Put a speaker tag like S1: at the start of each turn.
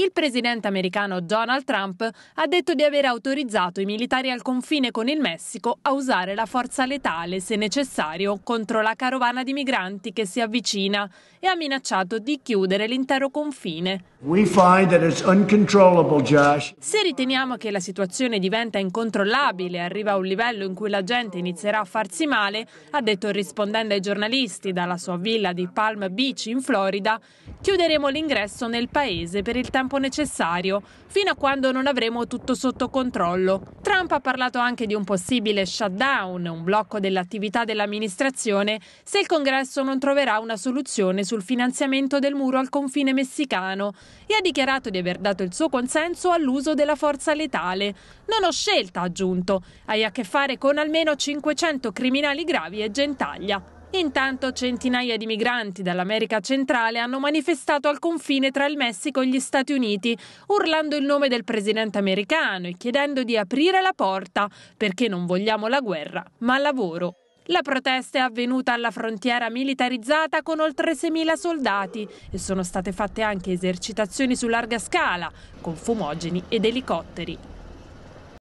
S1: Il presidente americano Donald Trump ha detto di aver autorizzato i militari al confine con il Messico a usare la forza letale, se necessario, contro la carovana di migranti che si avvicina e ha minacciato di chiudere l'intero confine.
S2: Se
S1: riteniamo che la situazione diventa incontrollabile e arriva a un livello in cui la gente inizierà a farsi male, ha detto rispondendo ai giornalisti dalla sua villa di Palm Beach in Florida, chiuderemo l'ingresso nel paese per il tempo tempo necessario, fino a quando non avremo tutto sotto controllo. Trump ha parlato anche di un possibile shutdown, un blocco dell'attività dell'amministrazione, se il Congresso non troverà una soluzione sul finanziamento del muro al confine messicano e ha dichiarato di aver dato il suo consenso all'uso della forza letale. Non ho scelta, ha aggiunto, hai a che fare con almeno 500 criminali gravi e gentaglia. Intanto centinaia di migranti dall'America centrale hanno manifestato al confine tra il Messico e gli Stati Uniti, urlando il nome del presidente americano e chiedendo di aprire la porta, perché non vogliamo la guerra, ma lavoro. La protesta è avvenuta alla frontiera militarizzata con oltre 6.000 soldati e sono state fatte anche esercitazioni su larga scala, con fumogeni ed elicotteri.